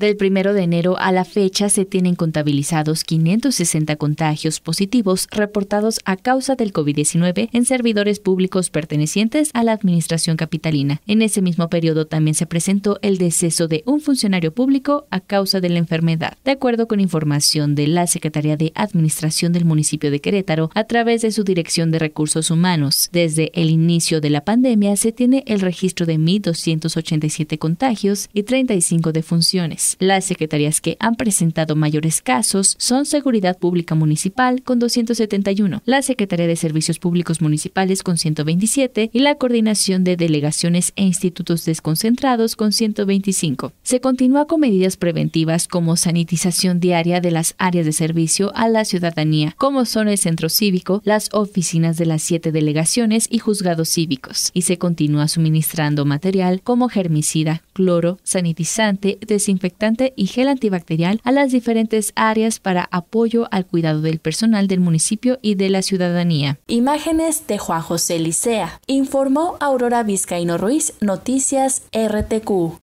Del 1 de enero a la fecha se tienen contabilizados 560 contagios positivos reportados a causa del COVID-19 en servidores públicos pertenecientes a la Administración Capitalina. En ese mismo periodo también se presentó el deceso de un funcionario público a causa de la enfermedad. De acuerdo con información de la Secretaría de Administración del municipio de Querétaro, a través de su Dirección de Recursos Humanos, desde el inicio de la pandemia se tiene el registro de 1.287 contagios y 35 defunciones. Las secretarías que han presentado mayores casos son Seguridad Pública Municipal con 271, la Secretaría de Servicios Públicos Municipales con 127 y la Coordinación de Delegaciones e Institutos Desconcentrados con 125. Se continúa con medidas preventivas como sanitización diaria de las áreas de servicio a la ciudadanía, como son el centro cívico, las oficinas de las siete delegaciones y juzgados cívicos, y se continúa suministrando material como germicida, cloro, sanitizante, desinfectante y gel antibacterial a las diferentes áreas para apoyo al cuidado del personal del municipio y de la ciudadanía. Imágenes de Juan José Licea, informó Aurora Vizcaíno Ruiz, Noticias RTQ.